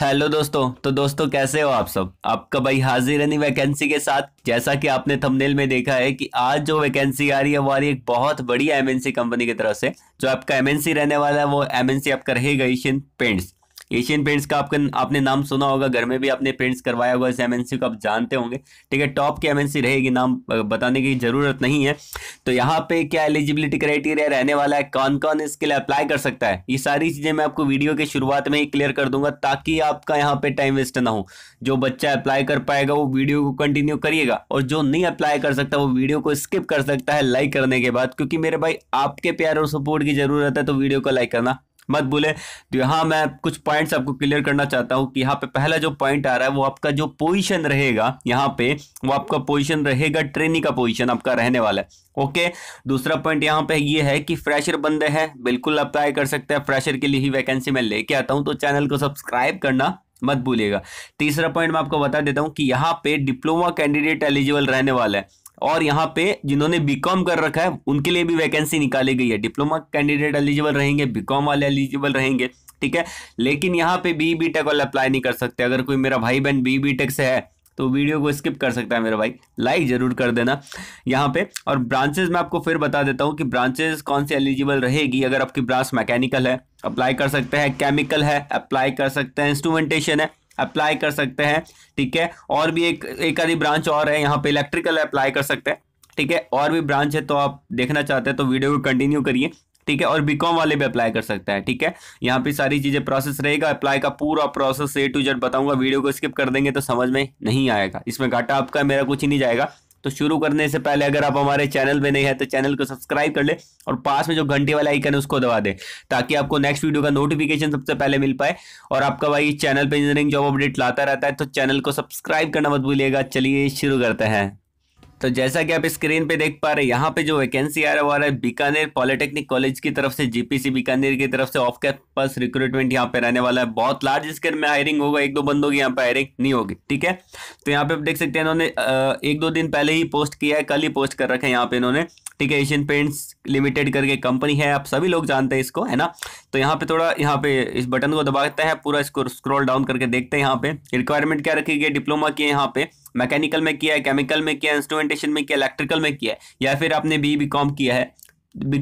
hello दोस्तों तो दोस्तों कैसे हो आप सब आपका भाई हाजिर है वैकेंसी के साथ जैसा कि आपने थंबनेल में देखा है कि आज जो वैकेंसी आ रही है वो आ रही है एक बहुत बड़ी एमएनसी कंपनी की तरफ से जो आपका एमएनसी रहने वाला है वो एमएनसी आपका रहेगा एशियन पेंट्स एशियन पेंट्स का आपका आपने नाम सुना होगा घर में भी आपने पेंट्स करवाया होगा इस एमएनसी को आप जानते होंगे ठीक है टॉप की एमएनसी रहेगी नाम बताने की ज़रूरत नहीं है तो यहाँ पे क्या एलिजिबिलिटी क्राइटेरिया रहने वाला है कौन कौन इसके लिए अप्लाई कर सकता है ये सारी चीज़ें मैं आपको वीडियो के शुरुआत में ही क्लियर कर दूंगा ताकि आपका यहाँ पे टाइम वेस्ट ना हो जो बच्चा अप्लाई कर पाएगा वो वीडियो को कंटिन्यू करिएगा और जो नहीं अप्लाई कर सकता वो वीडियो को स्किप कर सकता है लाइक करने के बाद क्योंकि मेरे भाई आपके प्यार और सपोर्ट की ज़रूरत है तो वीडियो को लाइक करना मत बोले तो यहाँ मैं कुछ पॉइंट्स आपको क्लियर करना चाहता हूँ कि यहाँ पे पहला जो पॉइंट आ रहा है वो आपका जो पोजीशन रहेगा यहाँ पे वो आपका पोजीशन रहेगा ट्रेनी का पोजीशन आपका रहने वाला है ओके दूसरा पॉइंट यहाँ पे ये है कि फ्रेशर बंदे हैं बिल्कुल अप्लाई कर सकते हैं फ्रेशर के लिए ही वैकेंसी मैं लेके आता हूँ तो चैनल को सब्सक्राइब करना मत भूलिएगा तीसरा पॉइंट मैं आपको बता देता हूँ कि यहाँ पे डिप्लोमा कैंडिडेट एलिजिबल रहने वाला है और यहाँ पे जिन्होंने बीकॉम कर रखा है उनके लिए भी वैकेंसी निकाली गई है डिप्लोमा कैंडिडेट एलिजिबल रहेंगे बीकॉम वाले एलिजिबल रहेंगे ठीक है लेकिन यहाँ पे बी बी टेक वाले अप्लाई नहीं कर सकते अगर कोई मेरा भाई बहन बी बी टेक से है तो वीडियो को स्किप कर सकता है मेरा भाई लाइक जरूर कर देना यहाँ पे और ब्रांचेज मैं आपको फिर बता देता हूँ कि ब्रांचेज कौन सी एलिजिबल रहेगी अगर आपकी ब्रांच मैकेनिकल है अप्लाई कर सकते हैं केमिकल है अप्लाई कर सकते हैं इंस्ट्रूमेंटेशन है अप्लाई कर सकते हैं ठीक है और भी एक एक आधी ब्रांच और है यहाँ पे इलेक्ट्रिकल अप्लाई कर सकते हैं ठीक है और भी ब्रांच है तो आप देखना चाहते हैं तो वीडियो को कंटिन्यू करिए ठीक है और बीकॉम वाले भी अप्लाई कर सकते हैं ठीक है यहाँ पे सारी चीज़ें प्रोसेस रहेगा अप्लाई का पूरा प्रोसेस ए टू जेड बताऊंगा वीडियो को स्किप कर देंगे तो समझ में नहीं आएगा इसमें घाटा आपका मेरा कुछ ही नहीं जाएगा तो शुरू करने से पहले अगर आप हमारे चैनल में नहीं है तो चैनल को सब्सक्राइब कर ले और पास में जो घंटे वाला आइकन है उसको दबा दे ताकि आपको नेक्स्ट वीडियो का नोटिफिकेशन सबसे पहले मिल पाए और आपका भाई चैनल पर इंजीनियरिंग जॉब अपडेट लाता रहता है तो चैनल को सब्सक्राइब करना मत भूलिएगा चलिए शुरू करते हैं तो जैसा कि आप स्क्रीन पे देख पा रहे हैं यहाँ पे जो वैकेंसी आ रहा है बीकानेर पॉलिटेक्निक कॉलेज की तरफ से जीपीसी बीकानेर की तरफ से ऑफ कैंपस रिक्रूटमेंट यहाँ पे रहने वाला है बहुत लार्ज स्केल में हायरिंग होगा एक दो बंदों की यहाँ पे हायरिंग नहीं होगी ठीक है तो यहाँ पे आप देख सकते हैं इन्होंने एक दो दिन पहले ही पोस्ट किया है कल ही पोस्ट कर रखा है यहाँ पे इन्होंने ठीक है एशियन पेंट्स लिमिटेड करके कंपनी है आप सभी लोग जानते हैं इसको है ना तो यहाँ पे थोड़ा यहाँ पे इस बटन को दबाते हैं पूरा इसको स्क्रॉल डाउन करके देखते हैं यहाँ पे रिक्वायरमेंट क्या रखी गई डिप्लोमा की है यहाँ पे मैकेनिकल में किया है केमिकल में किया है इंस्ट्रूमेंटेशन में किया इलेक्ट्रिकल में किया है या फिर आपने बी बी कॉम किया है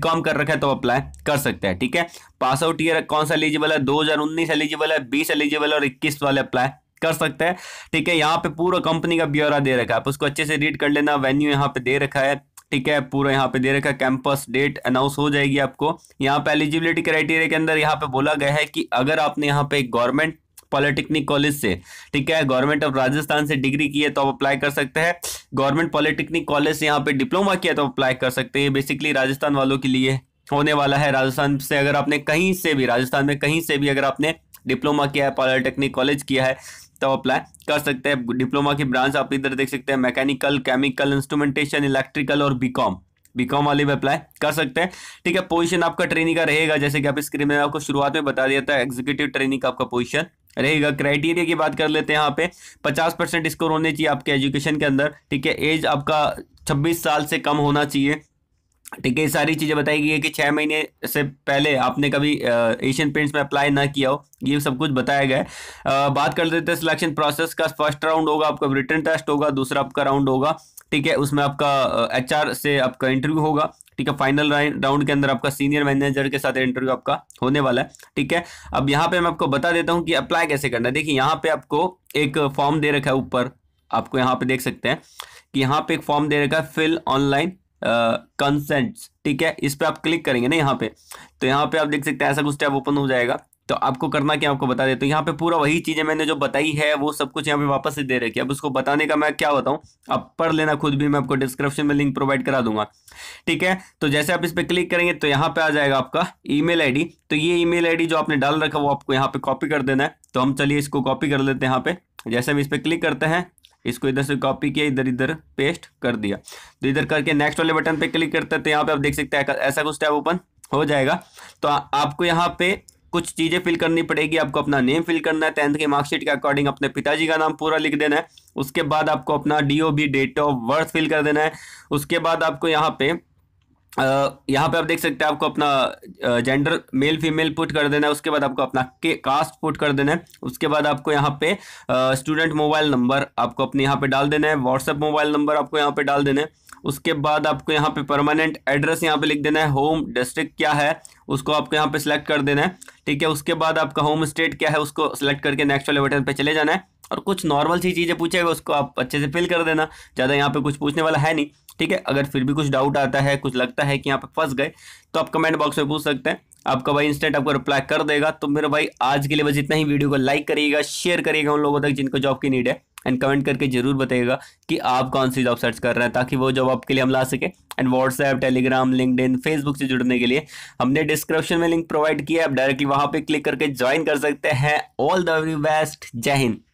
कॉम कर रखा है तो अप्लाई कर सकते हैं ठीक है पास आउट ईयर कौन सा एलिजिबल है उन्नीस एलिजिबल है बीस एलिजिबल है और इक्कीस वाले अप्लाई कर सकते हैं ठीक है यहाँ पे पूरा कंपनी का ब्यौरा दे रखा है आप उसको अच्छे से रीड कर लेना वेन्यू यहाँ पे दे रखा है ठीक है पूरा यहाँ पे दे रखा कैंपस डेट अनाउंस हो जाएगी आपको यहाँ पे एलिजिबिलिटी क्राइटेरिया के अंदर यहाँ पे बोला गया है कि अगर आपने यहाँ पे गवर्नमेंट पॉलिटेक्निक कॉलेज से ठीक है गवर्नमेंट ऑफ राजस्थान से डिग्री की है तो आप अप्लाई कर सकते हैं गवर्नमेंट पॉलिटेक्निक कॉलेज से यहाँ पे डिप्लोमा किया तो अप्लाई कर सकते हैं बेसिकली राजस्थान वालों के लिए होने वाला है राजस्थान से अगर आपने कहीं से भी राजस्थान में कहीं से भी अगर आपने डिप्लोमा किया है पॉलिटेक्निक कॉलेज किया है तो अप्लाई कर सकते हैं डिप्लोमा की ब्रांच आप इधर देख सकते हैं मैकेनिकल केमिकल इंस्ट्रूमेंटेशन इलेक्ट्रिकल और बीकॉम बीकॉम वाले भी अप्लाई कर सकते हैं ठीक है पोजीशन आपका ट्रेनिंग का रहेगा जैसे कि आप स्क्रीन में आपको शुरुआत में बता दिया था एग्जीक्यूटिव ट्रेनिंग का आपका पोजीशन रहेगा क्राइटेरिया की बात कर लेते हैं यहाँ पे 50 परसेंट स्कोर होने चाहिए आपके एजुकेशन के अंदर ठीक है एज आपका 26 साल से कम होना चाहिए ठीक है सारी चीज़ें बताई गई है कि छः महीने से पहले आपने कभी एशियन पेंट्स में अप्लाई ना किया हो ये सब कुछ बताया गया है बात कर लेते हैं सिलेक्शन प्रोसेस का फर्स्ट राउंड होगा आपका रिटर्न टेस्ट होगा दूसरा आपका राउंड होगा ठीक है उसमें आपका एचआर से आपका इंटरव्यू होगा ठीक है फाइनल राउंड के अंदर आपका सीनियर मैनेजर के साथ इंटरव्यू आपका होने वाला है ठीक है अब यहाँ पे मैं आपको बता देता हूँ कि अप्लाई कैसे करना है देखिए यहाँ पे आपको एक फॉर्म दे रखा है ऊपर आपको यहाँ पे देख सकते हैं कि यहाँ पे एक फॉर्म दे रखा है फिल ऑनलाइन कंसेंट ठीक है इस पर आप क्लिक करेंगे ना यहाँ पे तो यहाँ पे आप देख सकते हैं ऐसा कुछ टैब ओपन हो जाएगा तो आपको करना क्या आपको बता दे तो यहाँ पे पूरा वही चीज़ें मैंने जो बताई है वो सब कुछ यहाँ पे वापस से दे रखी है अब उसको बताने का मैं क्या बताऊँ आप पढ़ लेना खुद भी मैं आपको डिस्क्रिप्शन में लिंक प्रोवाइड करा दूंगा ठीक है तो जैसे आप इस पर क्लिक करेंगे तो यहाँ पे आ जाएगा आपका ई मेल तो ये ई मेल जो आपने डाल रखा वो आपको यहाँ पे कॉपी कर देना है तो हम चलिए इसको कॉपी कर लेते हैं यहाँ पे जैसे हम इस पर क्लिक करते हैं इसको इधर से कॉपी किया इधर इधर पेस्ट कर दिया तो इधर करके नेक्स्ट वाले बटन पे क्लिक करते हैं तो यहाँ पे आप देख सकते हैं ऐसा कुछ टैब ओपन हो जाएगा तो आ, आपको यहाँ पे कुछ चीज़ें फिल करनी पड़ेगी आपको अपना नेम फिल करना है टेंथ के मार्कशीट के अकॉर्डिंग अपने पिताजी का नाम पूरा लिख देना है उसके बाद आपको अपना D O B date of birth fill कर देना है उसके बाद आपको यहाँ पे यहाँ पे आप देख सकते हैं आपको अपना जेंडर मेल फीमेल पुट कर देना है उसके बाद आपको अपना के कास्ट पुट कर देना है उसके बाद आपको यहाँ पे स्टूडेंट मोबाइल नंबर आपको अपने यहाँ पे डाल देना है व्हाट्सएप मोबाइल नंबर आपको यहाँ पे डाल देना है उसके बाद आपको यहाँ पे परमानेंट एड्रेस यहाँ पे लिख देना है होम डिस्ट्रिक्ट क्या है उसको आपको यहाँ पे सिलेक्ट कर देना है ठीक है उसके बाद आपका होम स्टेट क्या है उसको सिलेक्ट करके नेक्स्ट वाले बटन पे चले जाना है और कुछ नॉर्मल सी चीज़ें पूछेगा उसको आप अच्छे से फिल कर देना ज़्यादा यहाँ पे कुछ पूछने वाला है नहीं ठीक है अगर फिर भी कुछ डाउट आता है कुछ लगता है कि यहाँ पे फंस गए तो आप कमेंट बॉक्स में पूछ सकते हैं आपका भाई इंस्टेंट आपको रिप्लाई कर देगा तो मेरे भाई आज के लिए बस इतना ही वीडियो को लाइक करिएगा शेयर करिएगा उन लोगों तक जिनको जॉब की नीड है एंड कमेंट करके जरूर बताइएगा कि आप कौन सी जॉब सर्च कर रहे हैं ताकि वो जॉब आपके लिए हम ला सके and WhatsApp Telegram LinkedIn Facebook से जुड़ने के लिए हमने डिस्क्रिप्शन में लिंक प्रोवाइड किया है आप डायरेक्टली वहाँ पर क्लिक करके ज्वाइन कर सकते हैं ऑल द वेरी बेस्ट जय हिंद